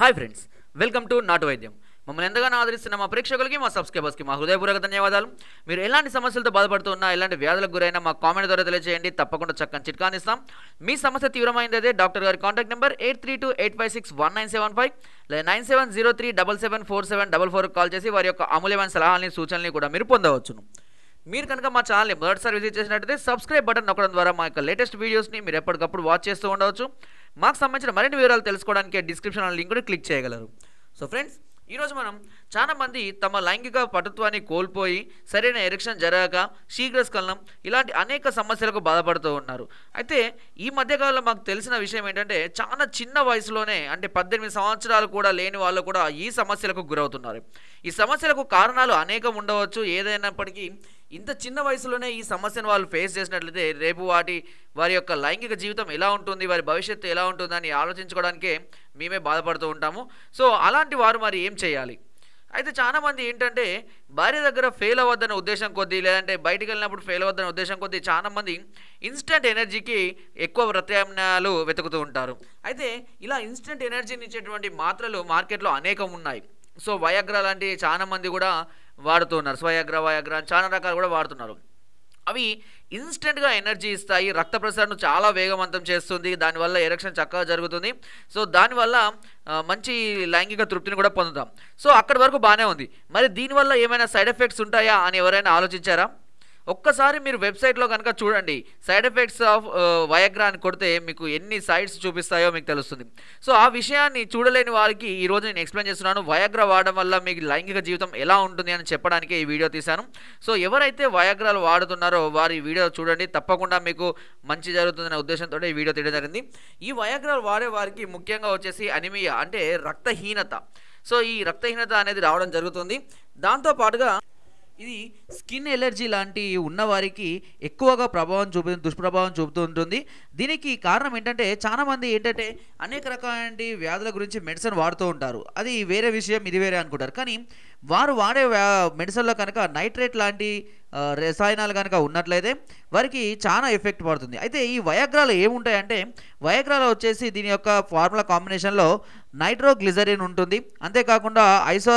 hi friends welcome to నాటు వైద్యం మమ్మల్ని ఎంతగానో ఆదరిస్తున్న మా ప్రేక్షకులకి మా సబ్స్క్రైబర్స్కి మా హృదయపూర్వక ధన్యవాదాలు మీరు ఎలాంటి సమస్యలతో బాధపడుతున్నా ఎలాంటి వ్యాధులకు గురైనా మా కామెంట్ ద్వారా తెలియజేయండి తప్పకుండా చక్కని చిట్కానిస్తాం మీ సమస్య తీవ్రమైనదే డాక్టర్ గారి contact number eight three two eight five six one nine seven five లేదా nine seven zero three double seven four seven double four call చేసి వారి యొక్క అమూల్యమైన సలహాలని సూచనలు కూడా మీరు పొందవచ్చును మీరు కనుక మా ఛానల్ని మొదటిసారి విజిట్ చేసినట్లయితే సబ్స్క్రైబ్ బటన్ నొక్కడం ద్వారా మా యొక్క లేటెస్ట్ వీడియోస్ని మీరు ఎప్పటికప్పుడు వాచ్ చేస్తూ ఉండవచ్చు మాకు సంబంధించిన మరిన్ని వివరాలు తెలుసుకోవడానికి డిస్క్రిప్షన్ లింక్ కూడా క్లిక్ చేయగలరు సో ఫ్రెండ్స్ ఈరోజు మనం చాలామంది తమ లైంగిక పటుత్వాన్ని కోల్పోయి సరైన ఎరక్షన్ జరగక స్కలనం ఇలాంటి అనేక సమస్యలకు బాధపడుతూ ఉన్నారు అయితే ఈ మధ్యకాలంలో మాకు తెలిసిన విషయం ఏంటంటే చాలా చిన్న వయసులోనే అంటే పద్దెనిమిది సంవత్సరాలు కూడా లేని వాళ్ళు కూడా ఈ సమస్యలకు గురవుతున్నారు ఈ సమస్యలకు కారణాలు అనేకం ఉండవచ్చు ఏదైనప్పటికీ ఇంత చిన్న వయసులోనే ఈ సమస్యను వాళ్ళు ఫేస్ చేసినట్లయితే రేపు వాటి వారి యొక్క లైంగిక జీవితం ఎలా ఉంటుంది వారి భవిష్యత్తు ఎలా ఉంటుందని ఆలోచించుకోవడానికే మేమే బాధపడుతూ ఉంటాము సో అలాంటి వారు మరి ఏం చేయాలి అయితే చాలామంది ఏంటంటే భార్య దగ్గర ఫెయిల్ అవ్వద్దనే ఉద్దేశం కొద్దీ లేదంటే బయటికి వెళ్ళినప్పుడు ఫెయిల్ అవ్వద్దనే ఉద్దేశం కొద్దీ చాలామంది ఇన్స్టెంట్ ఎనర్జీకి ఎక్కువ ప్రత్యామ్నాయాలు వెతుకుతూ ఉంటారు అయితే ఇలా ఇన్స్టెంట్ ఎనర్జీని ఇచ్చేటువంటి మాత్రలు మార్కెట్లో అనేకం ఉన్నాయి సో వయాగ్రా లాంటి చాలామంది కూడా వాడుతున్నారు స్వయాగ్ర వయాగ్ర చాలా రకాలు కూడా వాడుతున్నారు అవి ఇన్స్టెంట్గా ఎనర్జీ ఇస్తాయి రక్త ప్రసరణ చాలా వేగవంతం చేస్తుంది దానివల్ల ఎరక్షన్ చక్కగా జరుగుతుంది సో దానివల్ల మంచి లైంగిక తృప్తిని కూడా పొందుతాం సో అక్కడి వరకు బాగానే ఉంది మరి దీనివల్ల ఏమైనా సైడ్ ఎఫెక్ట్స్ ఉంటాయా అని ఎవరైనా ఆలోచించారా ఒక్కసారి మీరు వెబ్సైట్లో కనుక చూడండి సైడ్ ఎఫెక్ట్స్ ఆఫ్ వయగ్రా అని కొడితే మీకు ఎన్ని సైట్స్ చూపిస్తాయో మీకు తెలుస్తుంది సో ఆ విషయాన్ని చూడలేని వారికి ఈరోజు నేను ఎక్స్ప్లెయిన్ చేస్తున్నాను వయగ్రా వాడడం వల్ల మీకు లైంగిక జీవితం ఎలా ఉంటుంది అని చెప్పడానికి ఈ వీడియో తీశాను సో ఎవరైతే వయగ్రాలు వాడుతున్నారో వారి వీడియో చూడండి తప్పకుండా మీకు మంచి జరుగుతుందనే ఉద్దేశంతో ఈ వీడియో తీయడం జరిగింది ఈ వయగ్రాలు వాడే వారికి ముఖ్యంగా వచ్చేసి అనిమియా అంటే రక్తహీనత సో ఈ రక్తహీనత అనేది రావడం జరుగుతుంది దాంతోపాటుగా ఇది స్కిన్ ఎలర్జీ లాంటి ఉన్నవారికి ఎక్కువగా ప్రభావం చూపు దుష్ప్రభావం చూపుతూ ఉంటుంది దీనికి కారణం ఏంటంటే చాలామంది ఏంటంటే అనేక రకాలైన వ్యాధుల గురించి మెడిసిన్ వాడుతూ ఉంటారు అది వేరే విషయం ఇది వేరే అనుకుంటారు కానీ వారు వాడే మెడిసిన్లో కనుక నైట్రేట్ లాంటి రసాయనాలు కనుక ఉన్నట్లయితే వారికి చాలా ఎఫెక్ట్ పడుతుంది అయితే ఈ వయాగ్రాలు ఏముంటాయంటే వయాగ్రాలు వచ్చేసి దీని యొక్క ఫార్ములా కాంబినేషన్లో నైట్రోగ్లిజరిన్ ఉంటుంది అంతేకాకుండా ఐసో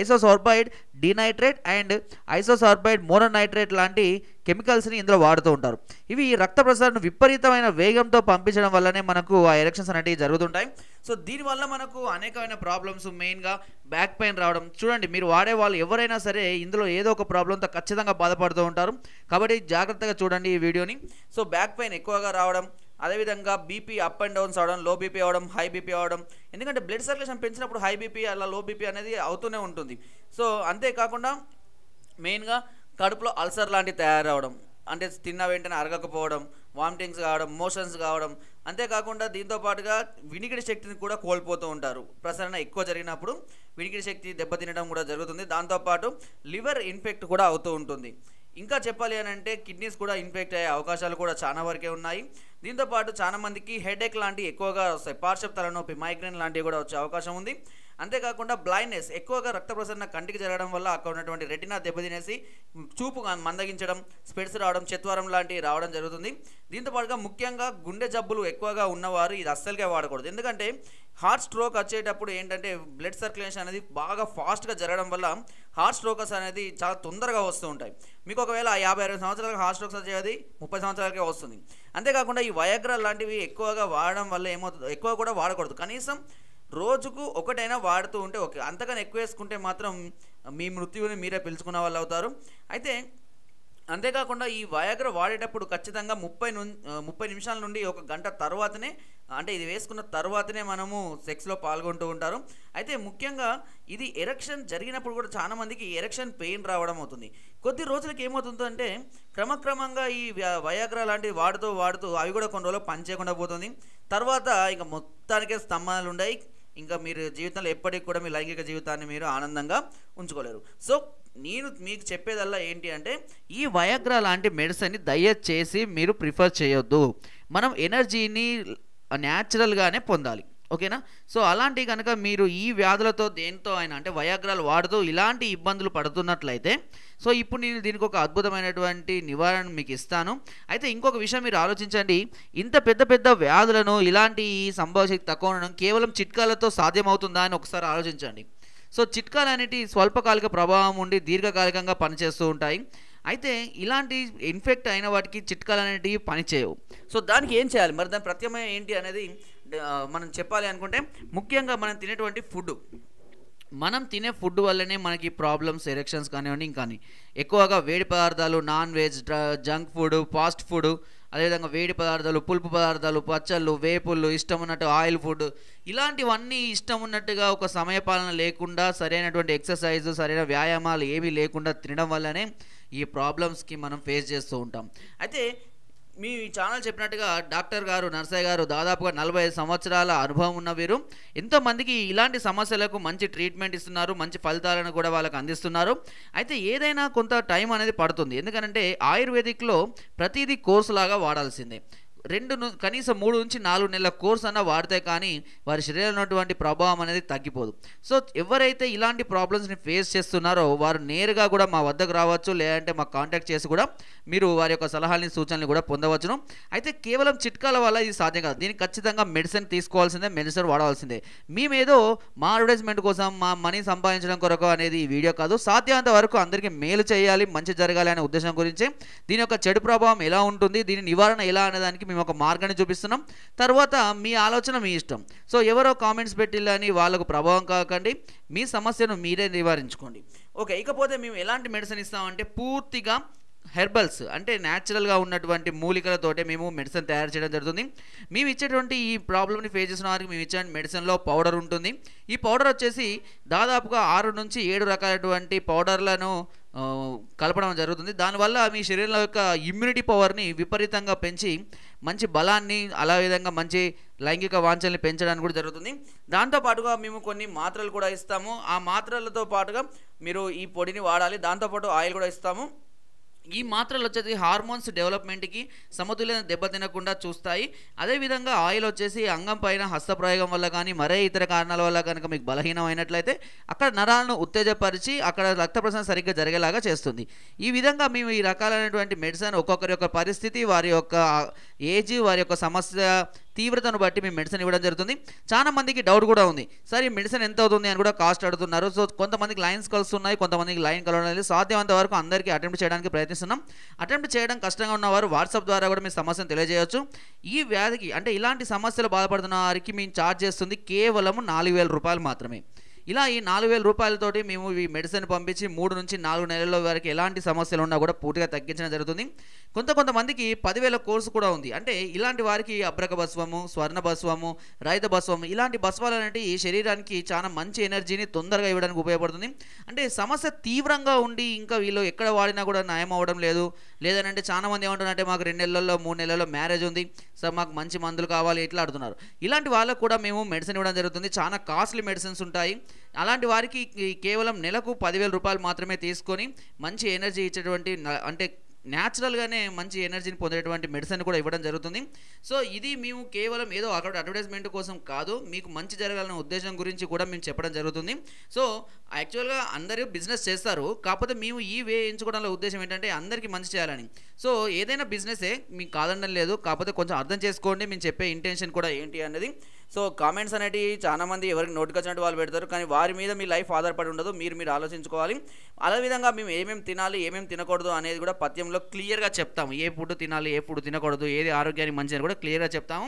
ఐసోసోర్బైడ్ డినైట్రేట్ అండ్ ఐసోసార్బైడ్ మోనోనైట్రేట్ లాంటి కెమికల్స్ని ఇందులో వాడుతూ ఉంటారు ఇవి రక్త ప్రసారణ విపరీతమైన వేగంతో పంపించడం వల్లనే మనకు ఆ ఎలక్షన్స్ అనేవి జరుగుతుంటాయి సో దీనివల్ల మనకు అనేకమైన ప్రాబ్లమ్స్ మెయిన్గా బ్యాక్ పెయిన్ రావడం చూడండి మీరు వాడే వాళ్ళు ఎవరైనా సరే ఇందులో ఏదో ఒక ప్రాబ్లంతో ఖచ్చితంగా బాధపడుతూ ఉంటారు కాబట్టి జాగ్రత్తగా చూడండి ఈ వీడియోని సో బ్యాక్ పెయిన్ ఎక్కువగా రావడం అదేవిధంగా బీపీ అప్ అండ్ డౌన్స్ అవడం లో బీపీ అవడం హై బీపీ అవడం ఎందుకంటే బ్లడ్ సర్క్యులేషన్ పెంచినప్పుడు హై బీపీ అలా లో బీపీ అనేది అవుతూనే ఉంటుంది సో అంతేకాకుండా మెయిన్గా కడుపులో అల్సర్ లాంటివి తయారవడం అంటే తిన్న వెంటనే అరగకపోవడం వామిటింగ్స్ కావడం మోషన్స్ కావడం అంతేకాకుండా దీంతో పాటుగా వినికిడి శక్తిని కూడా కోల్పోతూ ఉంటారు ప్రసరణ ఎక్కువ జరిగినప్పుడు వినికిడి శక్తి దెబ్బతినడం కూడా జరుగుతుంది దాంతోపాటు లివర్ ఇన్ఫెక్ట్ కూడా అవుతూ ఉంటుంది ఇంకా చెప్పాలి అని అంటే కిడ్నీస్ కూడా ఇన్ఫెక్ట్ అయ్యే అవకాశాలు కూడా చాలా వరకే ఉన్నాయి దీంతోపాటు చాలామందికి హెడేక్ లాంటివి ఎక్కువగా వస్తాయి పార్శ్వ తలనొప్పి మైగ్రేన్ లాంటివి కూడా వచ్చే అవకాశం ఉంది అంతేకాకుండా బ్లైండ్నెస్ ఎక్కువగా రక్త ప్రసరణ కంటికి జరగడం వల్ల అక్కడ ఉన్నటువంటి రెటినా దెబ్బతినేసి చూపు మందగించడం స్పెడ్స్ రావడం చెత్వరం లాంటివి రావడం జరుగుతుంది దీంతోపాటుగా ముఖ్యంగా గుండె జబ్బులు ఎక్కువగా ఉన్నవారు ఇది అస్సలుగా వాడకూడదు ఎందుకంటే హార్ట్ స్ట్రోక్ వచ్చేటప్పుడు ఏంటంటే బ్లడ్ సర్క్యులేషన్ అనేది బాగా ఫాస్ట్గా జరగడం వల్ల హార్ట్ స్ట్రోకర్స్ అనేది చాలా తొందరగా వస్తూ ఉంటాయి మీకు ఒకవేళ యాభై అరవై సంవత్సరాలకు హార్ట్ స్ట్రోక్స్ వచ్చేది ముప్పై సంవత్సరాలకే వస్తుంది అంతేకాకుండా ఈ వయాగ్రా లాంటివి ఎక్కువగా వాడడం వల్ల ఏమవుతుంది ఎక్కువ కూడా వాడకూడదు కనీసం రోజుకు ఒకటైనా వాడుతూ ఉంటే ఓకే అంతకన్నా ఎక్కువ వేసుకుంటే మాత్రం మీ మృత్యువుని మీరే పిలుచుకున్న వాళ్ళు అవుతారు అయితే అంతేకాకుండా ఈ వయాగ్ర వాడేటప్పుడు ఖచ్చితంగా ముప్పై ను ముప్పై నిమిషాల నుండి ఒక గంట తర్వాతనే అంటే ఇది వేసుకున్న తర్వాతనే మనము సెక్స్లో పాల్గొంటూ ఉంటారు అయితే ముఖ్యంగా ఇది ఎరక్షన్ జరిగినప్పుడు కూడా చాలామందికి ఎరక్షన్ పెయిన్ రావడం అవుతుంది కొద్ది రోజులకి ఏమవుతుందంటే క్రమక్రమంగా ఈ వయాగ్ర లాంటివి వాడుతూ వాడుతూ అవి కూడా కొన్ని రోజులు పనిచేయకుండా పోతుంది తర్వాత ఇంకా మొత్తానికే స్తంభాలు ఉన్నాయి ఇంకా మీరు జీవితంలో ఎప్పటికి కూడా మీ లైంగిక జీవితాన్ని మీరు ఆనందంగా ఉంచుకోలేరు సో నేను మీకు చెప్పేదల్లా ఏంటి అంటే ఈ వయాగ్రా లాంటి మెడిసిన్ని దయచేసి మీరు ప్రిఫర్ చేయొద్దు మనం ఎనర్జీని న్యాచురల్గానే పొందాలి ఓకేనా సో అలాంటి కనుక మీరు ఈ వ్యాధులతో దేనితో అయినా అంటే వయాగ్రాలు వాడుతూ ఇలాంటి ఇబ్బందులు పడుతున్నట్లయితే సో ఇప్పుడు నేను దీనికి ఒక అద్భుతమైనటువంటి నివారణ మీకు ఇస్తాను అయితే ఇంకొక విషయం మీరు ఆలోచించండి ఇంత పెద్ద పెద్ద వ్యాధులను ఇలాంటి శక్తి తక్కువ ఉండడం కేవలం చిట్కాలతో సాధ్యమవుతుందా అని ఒకసారి ఆలోచించండి సో చిట్కాలు అనేటి స్వల్పకాలిక ప్రభావం ఉండి దీర్ఘకాలికంగా పనిచేస్తూ ఉంటాయి అయితే ఇలాంటి ఇన్ఫెక్ట్ అయిన వాటికి చిట్కాలు అనేటివి పనిచేయవు సో దానికి ఏం చేయాలి మరి దాని ప్రత్యమయం ఏంటి అనేది మనం చెప్పాలి అనుకుంటే ముఖ్యంగా మనం తినేటువంటి ఫుడ్ మనం తినే ఫుడ్ వల్లనే మనకి ప్రాబ్లమ్స్ ఎరెక్షన్స్ కానివ్వండి ఇంకా ఎక్కువగా వేడి పదార్థాలు non veg junk food fast food అదేవిధంగా వేడి పదార్థాలు పులుపు పదార్థాలు పచ్చళ్ళు వేపుళ్ళు ఇష్టం ఉన్నట్టు ఆయిల్ ఫుడ్ ఇలాంటివన్నీ ఇష్టం ఉన్నట్టుగా ఒక సమయపాలన లేకుండా సరైనటువంటి ఎక్సర్సైజ్ సరైన వ్యాయామాలు ఏమీ లేకుండా తినడం వల్లనే ఈ ప్రాబ్లమ్స్కి మనం ఫేస్ చేస్తూ ఉంటాం అయితే మీ ఛానల్ చెప్పినట్టుగా డాక్టర్ గారు నర్సయ్య గారు దాదాపుగా నలభై ఐదు సంవత్సరాల అనుభవం ఉన్న వీరు ఎంతోమందికి ఇలాంటి సమస్యలకు మంచి ట్రీట్మెంట్ ఇస్తున్నారు మంచి ఫలితాలను కూడా వాళ్ళకు అందిస్తున్నారు అయితే ఏదైనా కొంత టైం అనేది పడుతుంది ఎందుకంటే ఆయుర్వేదిక్లో ప్రతిదీ కోర్సు లాగా వాడాల్సిందే రెండు కనీసం మూడు నుంచి నాలుగు నెలల కోర్స్ అన్న వాడితే కానీ వారి శరీరంలో ఉన్నటువంటి ప్రభావం అనేది తగ్గిపోదు సో ఎవరైతే ఇలాంటి ప్రాబ్లమ్స్ని ఫేస్ చేస్తున్నారో వారు నేరుగా కూడా మా వద్దకు రావచ్చు లేదంటే మా కాంటాక్ట్ చేసి కూడా మీరు వారి యొక్క సలహాలని సూచనలు కూడా పొందవచ్చును అయితే కేవలం చిట్కాల వల్ల ఇది సాధ్యం కాదు దీనికి ఖచ్చితంగా మెడిసిన్ తీసుకోవాల్సిందే మెడిసిన్ వాడవలసిందే మేమేదో మా అడ్వర్టైజ్మెంట్ కోసం మా మనీ సంపాదించడం కొరకు అనేది ఈ వీడియో కాదు సాధ్యమంత వరకు అందరికీ మేలు చేయాలి మంచి జరగాలి అనే ఉద్దేశం గురించి దీని యొక్క చెడు ప్రభావం ఎలా ఉంటుంది దీని నివారణ ఎలా అనేదానికి మేము ఒక మార్గాన్ని చూపిస్తున్నాం తర్వాత మీ ఆలోచన మీ ఇష్టం సో ఎవరో కామెంట్స్ పెట్టిల్లని వాళ్ళకు ప్రభావం కాకండి మీ సమస్యను మీరే నివారించుకోండి ఓకే ఇకపోతే మేము ఎలాంటి మెడిసిన్ ఇస్తామంటే పూర్తిగా హెర్బల్స్ అంటే న్యాచురల్గా ఉన్నటువంటి మూలికలతోటే మేము మెడిసిన్ తయారు చేయడం జరుగుతుంది మేము ఇచ్చేటువంటి ఈ ప్రాబ్లమ్ని ఫేస్ చేసిన వారికి మేము ఇచ్చే మెడిసిన్లో పౌడర్ ఉంటుంది ఈ పౌడర్ వచ్చేసి దాదాపుగా ఆరు నుంచి ఏడు రకాలైనటువంటి పౌడర్లను కలపడం జరుగుతుంది దానివల్ల మీ శరీరంలో యొక్క ఇమ్యూనిటీ పవర్ని విపరీతంగా పెంచి మంచి బలాన్ని అలా విధంగా మంచి లైంగిక వాంఛల్ని పెంచడానికి కూడా జరుగుతుంది దాంతోపాటుగా మేము కొన్ని మాత్రలు కూడా ఇస్తాము ఆ మాత్రలతో పాటుగా మీరు ఈ పొడిని వాడాలి దాంతోపాటు ఆయిల్ కూడా ఇస్తాము ఈ మాత్రలు వచ్చేసి హార్మోన్స్ డెవలప్మెంట్కి సమతుల్యత దెబ్బతినకుండా చూస్తాయి అదేవిధంగా ఆయిల్ వచ్చేసి అంగం పైన హస్తప్రయోగం వల్ల కానీ మరే ఇతర కారణాల వల్ల కనుక మీకు బలహీనం అయినట్లయితే అక్కడ నరాలను ఉత్తేజపరిచి అక్కడ రక్త ప్రసరణ సరిగ్గా జరిగేలాగా చేస్తుంది ఈ విధంగా మేము ఈ రకాలైనటువంటి మెడిసిన్ ఒక్కొక్కరి యొక్క పరిస్థితి వారి యొక్క ఏజ్ వారి యొక్క సమస్య తీవ్రతను బట్టి మేము మెడిసిన్ ఇవ్వడం జరుగుతుంది చాలా మందికి డౌట్ కూడా ఉంది సార్ ఈ మెడిసిన్ ఎంత అవుతుంది అని కూడా కాస్ట్ అడుగుతున్నారు సో కొంతమందికి లైన్స్ కలుస్తున్నాయి కొంతమందికి లైన్ కలవడం లేదు సాధ్యమంత వరకు అందరికీ అటెంప్ట్ చేయడానికి ప్రయత్నిస్తున్నాం అటెంప్ట్ చేయడం కష్టంగా ఉన్నవారు వాట్సాప్ ద్వారా కూడా మీ సమస్యను తెలియజేయవచ్చు ఈ వ్యాధికి అంటే ఇలాంటి సమస్యలు బాధపడుతున్న వారికి మేము ఛార్జ్ చేస్తుంది కేవలం నాలుగు రూపాయలు మాత్రమే ఇలా ఈ నాలుగు వేల రూపాయలతోటి మేము ఈ మెడిసిన్ పంపించి మూడు నుంచి నాలుగు నెలల వరకు ఎలాంటి సమస్యలు ఉన్నా కూడా పూర్తిగా తగ్గించడం జరుగుతుంది కొంత కొంతమందికి పదివేల కోర్సు కూడా ఉంది అంటే ఇలాంటి వారికి అబ్రక బస్వము స్వర్ణ భస్వము రైత భస్వము ఇలాంటి బస్వాలు అనేటివి శరీరానికి చాలా మంచి ఎనర్జీని తొందరగా ఇవ్వడానికి ఉపయోగపడుతుంది అంటే సమస్య తీవ్రంగా ఉండి ఇంకా వీళ్ళు ఎక్కడ వాడినా కూడా నయం అవ్వడం లేదు లేదంటే చాలా మంది ఏమంటున్నారంటే మాకు రెండు నెలల్లో మూడు నెలల్లో మ్యారేజ్ ఉంది సో మాకు మంచి మందులు కావాలి ఇట్లా ఆడుతున్నారు ఇలాంటి వాళ్ళకు కూడా మేము మెడిసిన్ ఇవ్వడం జరుగుతుంది చాలా కాస్ట్లీ మెడిసిన్స్ ఉంటాయి అలాంటి వారికి కేవలం నెలకు పదివేల రూపాయలు మాత్రమే తీసుకొని మంచి ఎనర్జీ ఇచ్చేటువంటి అంటే న్యాచురల్గానే మంచి ఎనర్జీని పొందేటువంటి మెడిసిన్ కూడా ఇవ్వడం జరుగుతుంది సో ఇది మేము కేవలం ఏదో అక్కడ అడ్వర్టైజ్మెంట్ కోసం కాదు మీకు మంచి జరగాలన్న ఉద్దేశం గురించి కూడా మేము చెప్పడం జరుగుతుంది సో యాక్చువల్గా అందరూ బిజినెస్ చేస్తారు కాకపోతే మేము ఈ వే ఎంచుకోవడంలో ఉద్దేశం ఏంటంటే అందరికీ మంచి చేయాలని సో ఏదైనా బిజినెసే మీకు కాదండం లేదు కాకపోతే కొంచెం అర్థం చేసుకోండి మేము చెప్పే ఇంటెన్షన్ కూడా ఏంటి అన్నది సో కామెంట్స్ అనేటివి చాలామంది ఎవరికి వచ్చినట్టు వాళ్ళు పెడతారు కానీ వారి మీద మీ లైఫ్ ఆధారపడి ఉండదు మీరు మీరు ఆలోచించుకోవాలి అదేవిధంగా మేము ఏమేమి తినాలి ఏమేమి తినకూడదు అనేది కూడా పద్యంలో క్లియర్గా చెప్తాము ఏ ఫుడ్ తినాలి ఏ ఫుడ్ తినకూడదు ఏది ఆరోగ్యానికి మంచిది కూడా క్లియర్గా చెప్తాము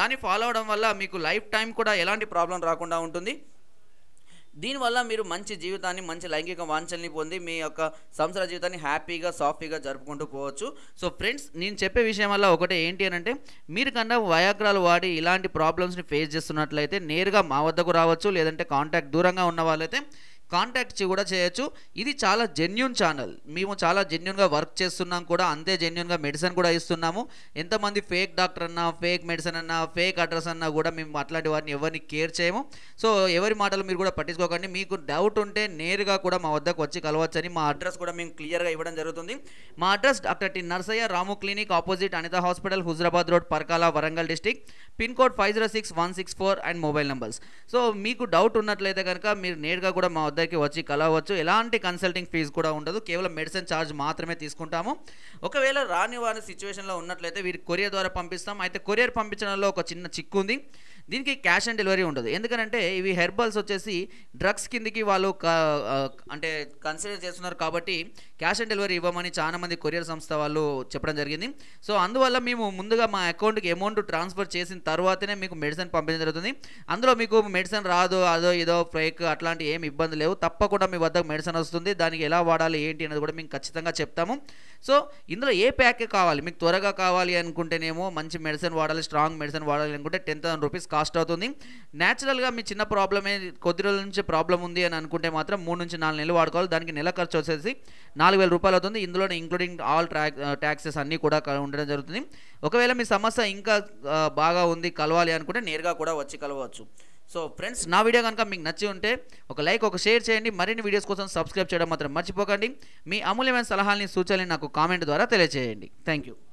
దాన్ని ఫాలో అవడం వల్ల మీకు లైఫ్ టైం కూడా ఎలాంటి ప్రాబ్లం రాకుండా ఉంటుంది దీనివల్ల మీరు మంచి జీవితాన్ని మంచి లైంగిక వాంఛల్ని పొంది మీ యొక్క సంసార జీవితాన్ని హ్యాపీగా సాఫీగా జరుపుకుంటూ పోవచ్చు సో ఫ్రెండ్స్ నేను చెప్పే విషయం వల్ల ఒకటే ఏంటి అని అంటే మీరు కన్నా వయాగ్రాలు వాడి ఇలాంటి ప్రాబ్లమ్స్ని ఫేస్ చేస్తున్నట్లయితే నేరుగా మా వద్దకు రావచ్చు లేదంటే కాంటాక్ట్ దూరంగా ఉన్న వాళ్ళైతే కాంటాక్ట్ కూడా చేయొచ్చు ఇది చాలా జెన్యున్ ఛానల్ మేము చాలా జెన్యున్గా వర్క్ చేస్తున్నాం కూడా అంతే జెన్యున్గా మెడిసిన్ కూడా ఇస్తున్నాము ఎంతమంది ఫేక్ డాక్టర్ అన్నా ఫేక్ మెడిసిన్ అన్నా ఫేక్ అడ్రస్ అన్నా కూడా మేము అట్లాంటి వారిని ఎవరిని కేర్ చేయము సో ఎవరి మాటలు మీరు కూడా పట్టించుకోకండి మీకు డౌట్ ఉంటే నేరుగా కూడా మా వద్దకు వచ్చి కలవచ్చని మా అడ్రస్ కూడా మేము క్లియర్గా ఇవ్వడం జరుగుతుంది మా address doctor T Narsaiah Ramu clinic opposite Anitha hospital Huzurabad road Parkal Warangal district pin code five zero six one six four and mobile numbers so మీకు డౌట్ ఉన్నట్లయితే కనుక మీరు నేరుగా కూడా మా వద్ద దగ్గరికి వచ్చి కలవచ్చు ఎలాంటి కన్సల్టింగ్ ఫీజు కూడా ఉండదు కేవలం మెడిసిన్ ఛార్జ్ మాత్రమే తీసుకుంటాము ఒకవేళ రాని వారి సిచ్యువేషన్లో ఉన్నట్లయితే వీరికి కొరియర్ ద్వారా పంపిస్తాం అయితే కొరియర్ పంపించడంలో ఒక చిన్న చిక్కు ఉంది దీనికి క్యాష్ ఆన్ డెలివరీ ఉండదు ఎందుకంటే ఇవి హెర్బల్స్ వచ్చేసి డ్రగ్స్ కిందికి వాళ్ళు అంటే కన్సిడర్ చేస్తున్నారు కాబట్టి క్యాష్ ఆన్ డెలివరీ ఇవ్వమని చాలామంది కొరియర్ సంస్థ వాళ్ళు చెప్పడం జరిగింది సో అందువల్ల మేము ముందుగా మా అకౌంట్కి అమౌంట్ ట్రాన్స్ఫర్ చేసిన తర్వాతనే మీకు మెడిసిన్ పంపించడం జరుగుతుంది అందులో మీకు మెడిసిన్ రాదు అదో ఏదో ఫ్రేక్ అట్లాంటి ఏమి ఇబ్బంది లేవు తప్పకుండా మీ వద్దకు మెడిసిన్ వస్తుంది దానికి ఎలా వాడాలి ఏంటి అనేది కూడా మేము ఖచ్చితంగా చెప్తాము సో ఇందులో ఏ ప్యాక్ కావాలి మీకు త్వరగా కావాలి అనుకుంటేనేమో మంచి మెడిసిన్ వాడాలి స్ట్రాంగ్ మెడిసిన్ వాడాలి అనుకుంటే టెన్ థౌసండ్ రూపీస్ కాస్ట్ అవుతుంది న్యాచురల్గా మీ చిన్న ప్రాబ్లమే కొద్ది రోజుల నుంచి ప్రాబ్లం ఉంది అని అనుకుంటే మాత్రం మూడు నుంచి నాలుగు నెలలు వాడుకోవాలి దానికి నెల ఖర్చు వచ్చేసి నాలుగు వేల రూపాయలు అవుతుంది ఇందులోనే ఇంక్లూడింగ్ ఆల్ ట్యాక్సెస్ అన్నీ కూడా ఉండడం జరుగుతుంది ఒకవేళ మీ సమస్య ఇంకా బాగా ఉంది కలవాలి అనుకుంటే నేరుగా కూడా వచ్చి కలవచ్చు సో ఫ్రెండ్స్ నా వీడియో కనుక మీకు నచ్చి ఉంటే ఒక లైక్ ఒక షేర్ చేయండి మరిన్ని వీడియోస్ కోసం సబ్స్క్రైబ్ చేయడం మాత్రం మర్చిపోకండి మీ అమూల్యమైన సలహాలని సూచనలు నాకు కామెంట్ ద్వారా తెలియజేయండి థ్యాంక్ యూ